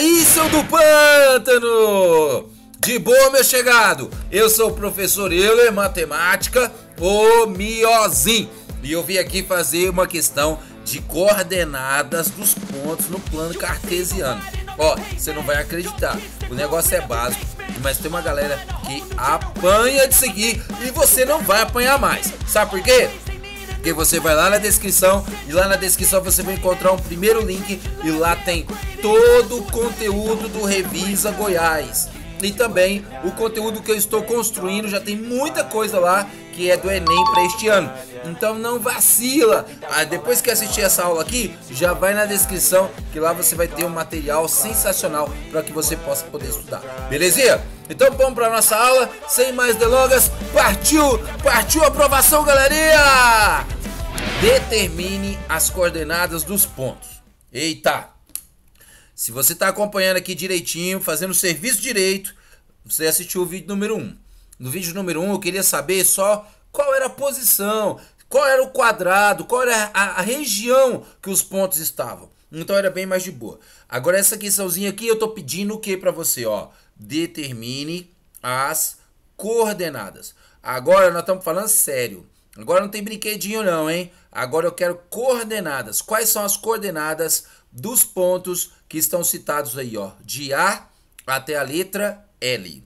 aí, seu do pântano! De boa, meu chegado! Eu sou o professor Euler, matemática, o Miozinho. E eu vim aqui fazer uma questão de coordenadas dos pontos no plano cartesiano. Ó, você não vai acreditar, o negócio é básico, mas tem uma galera que apanha de seguir e você não vai apanhar mais. Sabe por quê? Porque você vai lá na descrição e lá na descrição você vai encontrar um primeiro link e lá tem todo o conteúdo do Revisa Goiás. E também o conteúdo que eu estou construindo, já tem muita coisa lá que é do Enem para este ano. Então não vacila. Ah, depois que assistir essa aula aqui, já vai na descrição que lá você vai ter um material sensacional para que você possa poder estudar. Belezinha? Então vamos para nossa aula, sem mais delongas. Partiu! Partiu a aprovação, galerinha! Determine as coordenadas dos pontos. Eita! Se você está acompanhando aqui direitinho, fazendo o serviço direito, você assistiu o vídeo número 1. Um. No vídeo número 1 um, eu queria saber só qual era a posição, qual era o quadrado, qual era a, a região que os pontos estavam. Então era bem mais de boa. Agora essa questãozinha aqui eu estou pedindo o que para você, ó? Determine as coordenadas. Agora nós estamos falando sério. Agora não tem brinquedinho não, hein? Agora eu quero coordenadas. Quais são as coordenadas dos pontos que estão citados aí, ó, de A até a letra L?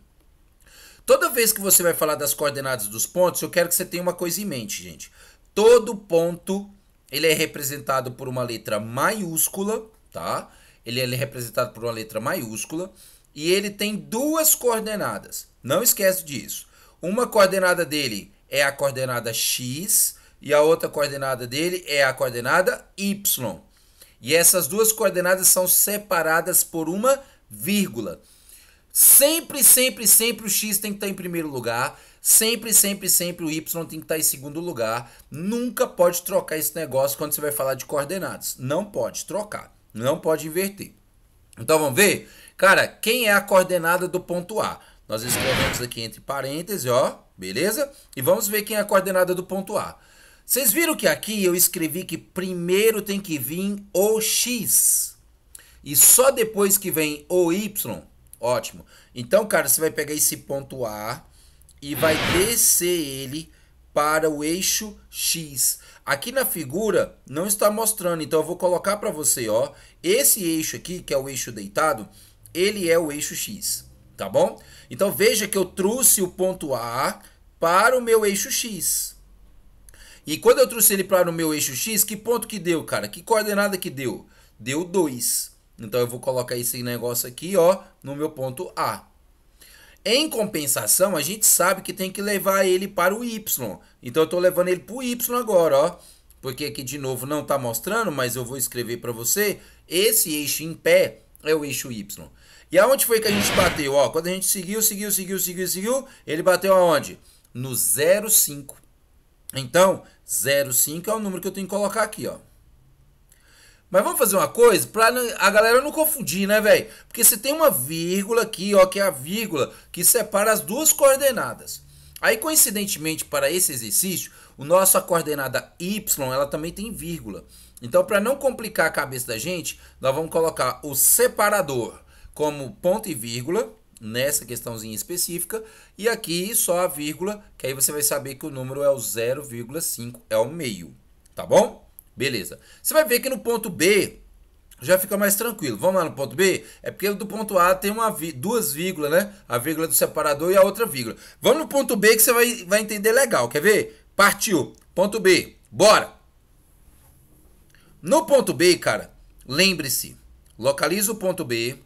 Toda vez que você vai falar das coordenadas dos pontos, eu quero que você tenha uma coisa em mente, gente. Todo ponto ele é representado por uma letra maiúscula, tá? Ele é representado por uma letra maiúscula e ele tem duas coordenadas. Não esquece disso. Uma coordenada dele é a coordenada x e a outra coordenada dele é a coordenada y. E essas duas coordenadas são separadas por uma vírgula. Sempre, sempre, sempre o x tem que estar em primeiro lugar. Sempre, sempre, sempre o y tem que estar em segundo lugar. Nunca pode trocar esse negócio quando você vai falar de coordenadas. Não pode trocar. Não pode inverter. Então vamos ver? Cara, quem é a coordenada do ponto A? Nós escrevemos aqui entre parênteses, ó, beleza? E vamos ver quem é a coordenada do ponto A. Vocês viram que aqui eu escrevi que primeiro tem que vir o X. E só depois que vem o Y. Ótimo. Então, cara, você vai pegar esse ponto A e vai descer ele para o eixo X. Aqui na figura não está mostrando, então eu vou colocar para você, ó. Esse eixo aqui, que é o eixo deitado, ele é o eixo X, tá bom? Então veja que eu trouxe o ponto A para o meu eixo X. E quando eu trouxe ele para o meu eixo X, que ponto que deu, cara? Que coordenada que deu? Deu 2. Então eu vou colocar esse negócio aqui, ó, no meu ponto A. Em compensação, a gente sabe que tem que levar ele para o Y. Então eu estou levando ele para o Y agora, ó. Porque aqui de novo não está mostrando, mas eu vou escrever para você. Esse eixo em pé é o eixo Y. E aonde foi que a gente bateu? Ó, quando a gente seguiu, seguiu, seguiu, seguiu, seguiu, ele bateu aonde? No 0,5. Então, 05 é o número que eu tenho que colocar aqui, ó. Mas vamos fazer uma coisa para a galera não confundir, né, velho? Porque você tem uma vírgula aqui, ó, que é a vírgula que separa as duas coordenadas. Aí, coincidentemente, para esse exercício, o nossa coordenada y, ela também tem vírgula. Então, para não complicar a cabeça da gente, nós vamos colocar o separador como ponto e vírgula nessa questãozinha específica. E aqui só a vírgula, que aí você vai saber que o número é o 0,5, é o meio. Tá bom? Beleza. Você vai ver que no ponto B já fica mais tranquilo. Vamos lá no ponto B? É porque do ponto A tem uma duas vírgulas, né? A vírgula do separador e a outra vírgula. Vamos no ponto B que você vai, vai entender legal. Quer ver? Partiu. Ponto B. Bora. No ponto B, cara, lembre-se. Localiza o ponto B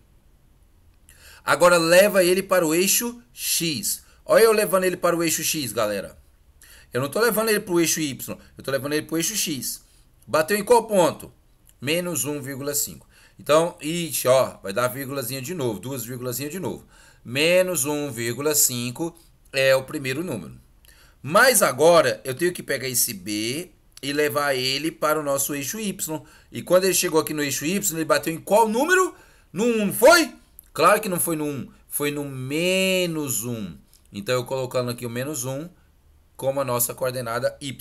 Agora leva ele para o eixo X. Olha eu levando ele para o eixo X, galera. Eu não estou levando ele para o eixo Y, eu estou levando ele para o eixo X. Bateu em qual ponto? Menos 1,5. Então, ixi, ó, vai dar vírgulazinha de novo, duas vírgulazinhas de novo. Menos 1,5 é o primeiro número. Mas agora eu tenho que pegar esse B e levar ele para o nosso eixo Y. E quando ele chegou aqui no eixo Y, ele bateu em qual número? No 1, foi? Claro que não foi no 1, foi no menos 1. Então eu colocando aqui o menos 1 como a nossa coordenada y.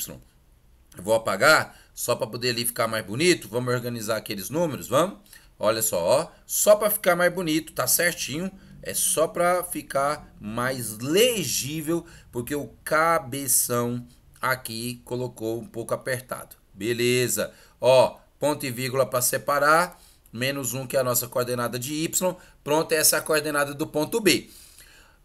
Eu vou apagar só para poder ali ficar mais bonito. Vamos organizar aqueles números, vamos? Olha só, ó, só para ficar mais bonito, tá certinho. É só para ficar mais legível, porque o cabeção aqui colocou um pouco apertado. Beleza. Ó, ponto e vírgula para separar menos 1, que é a nossa coordenada de Y. Pronto, essa é a coordenada do ponto B.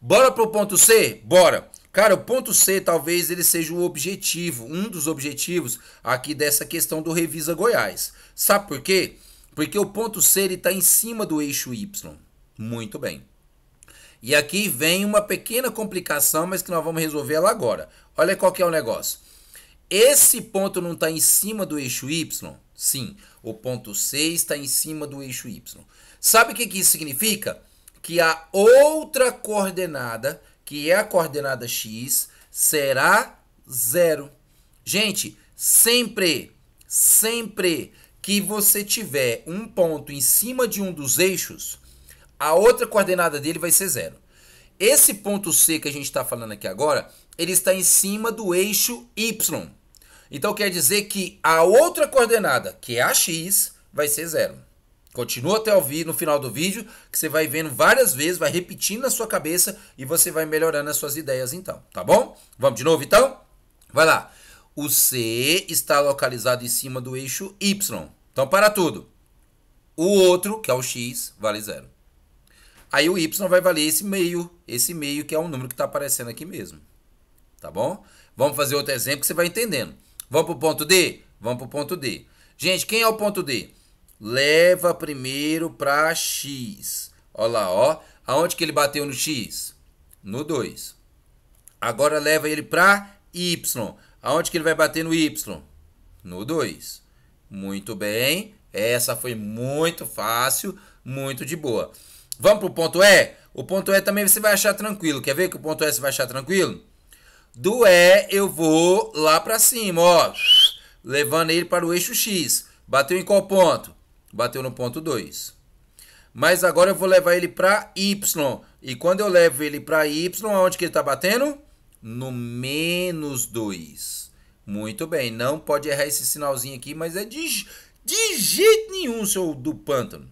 Bora para o ponto C? Bora! Cara, o ponto C talvez ele seja o objetivo, um dos objetivos aqui dessa questão do Revisa Goiás. Sabe por quê? Porque o ponto C está em cima do eixo Y. Muito bem. E aqui vem uma pequena complicação, mas que nós vamos resolver ela agora. Olha qual que é o negócio. Esse ponto não está em cima do eixo Y, Sim, o ponto C está em cima do eixo Y. Sabe o que, que isso significa? Que a outra coordenada, que é a coordenada X, será zero. Gente, sempre, sempre que você tiver um ponto em cima de um dos eixos, a outra coordenada dele vai ser zero. Esse ponto C que a gente está falando aqui agora, ele está em cima do eixo Y. Então quer dizer que a outra coordenada, que é a x, vai ser zero. Continua até o no final do vídeo, que você vai vendo várias vezes, vai repetindo na sua cabeça e você vai melhorando as suas ideias então, tá bom? Vamos de novo então? Vai lá. O C está localizado em cima do eixo Y. Então para tudo. O outro, que é o X, vale zero. Aí o Y vai valer esse meio, esse meio que é o número que está aparecendo aqui mesmo. Tá bom? Vamos fazer outro exemplo que você vai entendendo. Vamos para o ponto D? Vamos para o ponto D. Gente, quem é o ponto D? Leva primeiro para X. Olha lá, ó. Aonde que ele bateu no X? No 2. Agora leva ele para Y. Aonde que ele vai bater no Y? No 2. Muito bem. Essa foi muito fácil, muito de boa. Vamos para o ponto E? O ponto E também você vai achar tranquilo. Quer ver que o ponto E você vai achar tranquilo? Do E eu vou lá para cima, ó. Levando ele para o eixo X. Bateu em qual ponto? Bateu no ponto 2. Mas agora eu vou levar ele para Y. E quando eu levo ele para Y, aonde que ele está batendo? No menos 2. Muito bem, não pode errar esse sinalzinho aqui, mas é de, de jeito nenhum, seu do pântano.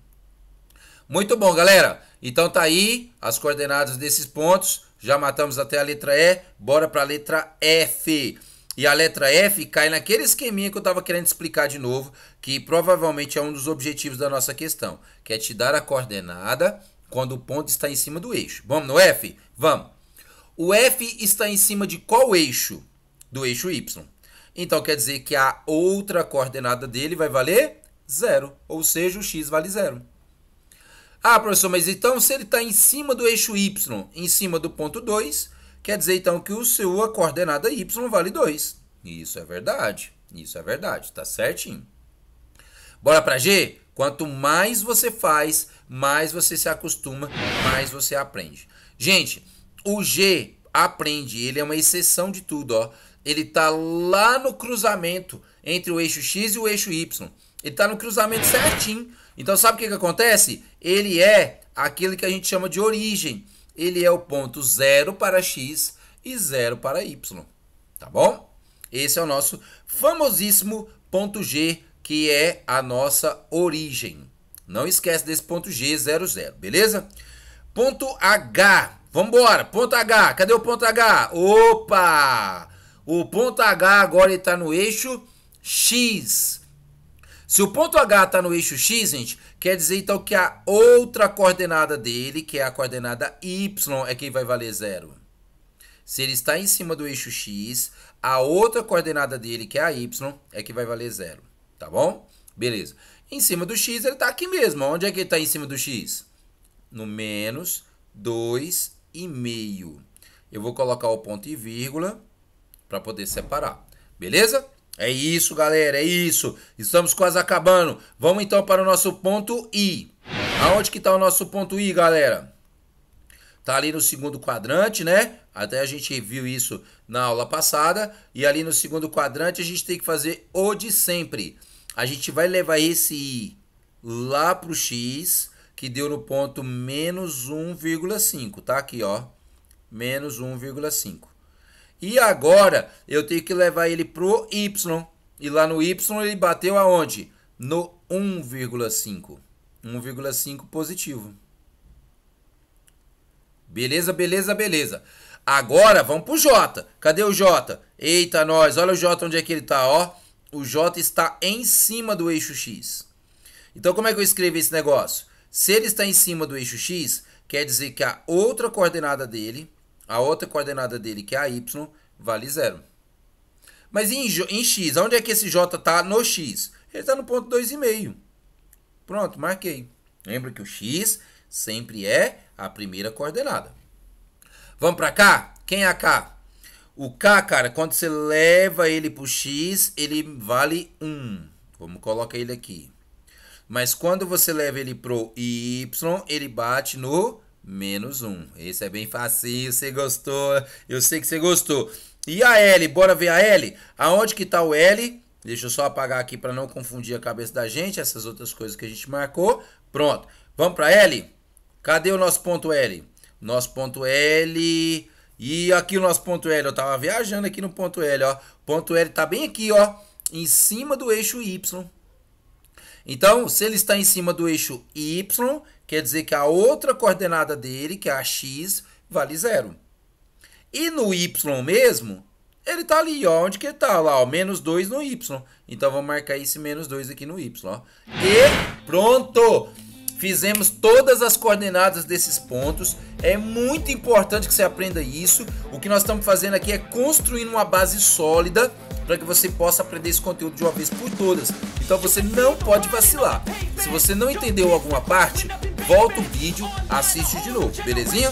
Muito bom, galera. Então tá aí as coordenadas desses pontos. Já matamos até a letra E, bora para a letra F. E a letra F cai naquele esqueminha que eu estava querendo explicar de novo, que provavelmente é um dos objetivos da nossa questão, que é te dar a coordenada quando o ponto está em cima do eixo. Vamos no F? Vamos. O F está em cima de qual eixo? Do eixo Y. Então quer dizer que a outra coordenada dele vai valer zero, ou seja, o x vale zero. Ah, professor, mas então se ele está em cima do eixo y, em cima do ponto 2, quer dizer então que o sua coordenada y vale 2. Isso é verdade. Isso é verdade, tá certinho. Bora para G? Quanto mais você faz, mais você se acostuma, mais você aprende. Gente, o G aprende, ele é uma exceção de tudo, ó. Ele tá lá no cruzamento entre o eixo X e o eixo Y. Ele está no cruzamento certinho. Então sabe o que, que acontece? Ele é aquele que a gente chama de origem. Ele é o ponto zero para x e zero para y. Tá bom? Esse é o nosso famosíssimo ponto G, que é a nossa origem. Não esquece desse ponto G, zero zero, beleza? Ponto H. Vambora, ponto H. Cadê o ponto H? Opa! O ponto H agora está no eixo X. Se o ponto H está no eixo X, gente, quer dizer então que a outra coordenada dele, que é a coordenada Y, é que vai valer zero. Se ele está em cima do eixo X, a outra coordenada dele, que é a Y, é que vai valer zero. Tá bom? Beleza. Em cima do X, ele está aqui mesmo. Onde é que ele está em cima do X? No menos 2,5. Eu vou colocar o ponto e vírgula para poder separar. Beleza? É isso, galera, é isso. Estamos quase acabando. Vamos então para o nosso ponto I. Aonde que está o nosso ponto I, galera? Tá ali no segundo quadrante, né? Até a gente viu isso na aula passada. E ali no segundo quadrante a gente tem que fazer o de sempre. A gente vai levar esse I lá pro X, que deu no ponto menos 1,5, tá? Aqui, ó. Menos 1,5. E agora eu tenho que levar ele pro Y. E lá no Y ele bateu aonde? No 1,5. 1,5 positivo. Beleza, beleza, beleza. Agora vamos pro J. Cadê o J? Eita, nós. Olha o J onde é que ele tá, ó. O J está em cima do eixo X. Então como é que eu escrevo esse negócio? Se ele está em cima do eixo X, quer dizer que a outra coordenada dele a outra coordenada dele, que é a y, vale zero. Mas em, em x, onde é que esse j está no x? Ele está no ponto 2,5. Pronto, marquei. Lembra que o x sempre é a primeira coordenada. Vamos para cá? Quem é k? O k, cara, quando você leva ele para o x, ele vale 1. Vamos colocar ele aqui. Mas quando você leva ele pro y, ele bate no menos um. Esse é bem facinho, você gostou, eu sei que você gostou. E a L, bora ver a L? Aonde que tá o L? Deixa eu só apagar aqui para não confundir a cabeça da gente, essas outras coisas que a gente marcou. Pronto, vamos para L? Cadê o nosso ponto L? Nosso ponto L... E aqui o nosso ponto L, eu tava viajando aqui no ponto L, ó. Ponto L tá bem aqui, ó, em cima do eixo Y. Então, se ele está em cima do eixo Y, quer dizer que a outra coordenada dele, que é a X, vale zero. E no Y mesmo, ele está ali, ó, onde que ele está? Lá, ó, menos 2 no Y. Então, vamos marcar esse menos 2 aqui no Y, ó. E pronto! Fizemos todas as coordenadas desses pontos. É muito importante que você aprenda isso. O que nós estamos fazendo aqui é construindo uma base sólida para que você possa aprender esse conteúdo de uma vez por todas. Então você não pode vacilar. Se você não entendeu alguma parte, volta o vídeo, assiste de novo, belezinha?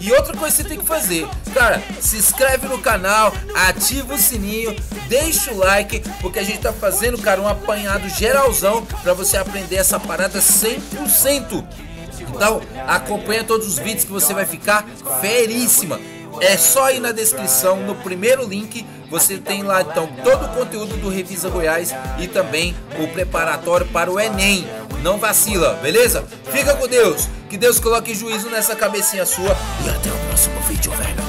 E outra coisa que você tem que fazer, cara, se inscreve no canal, ativa o sininho, deixa o like, porque a gente tá fazendo, cara, um apanhado geralzão para você aprender essa parada 100%. Então, acompanha todos os vídeos que você vai ficar feríssima. É só ir na descrição, no primeiro link, você tem lá então todo o conteúdo do Revisa Goiás e também o preparatório para o Enem. Não vacila, beleza? Fica com Deus. Que Deus coloque juízo nessa cabecinha sua. E até o próximo vídeo, velho.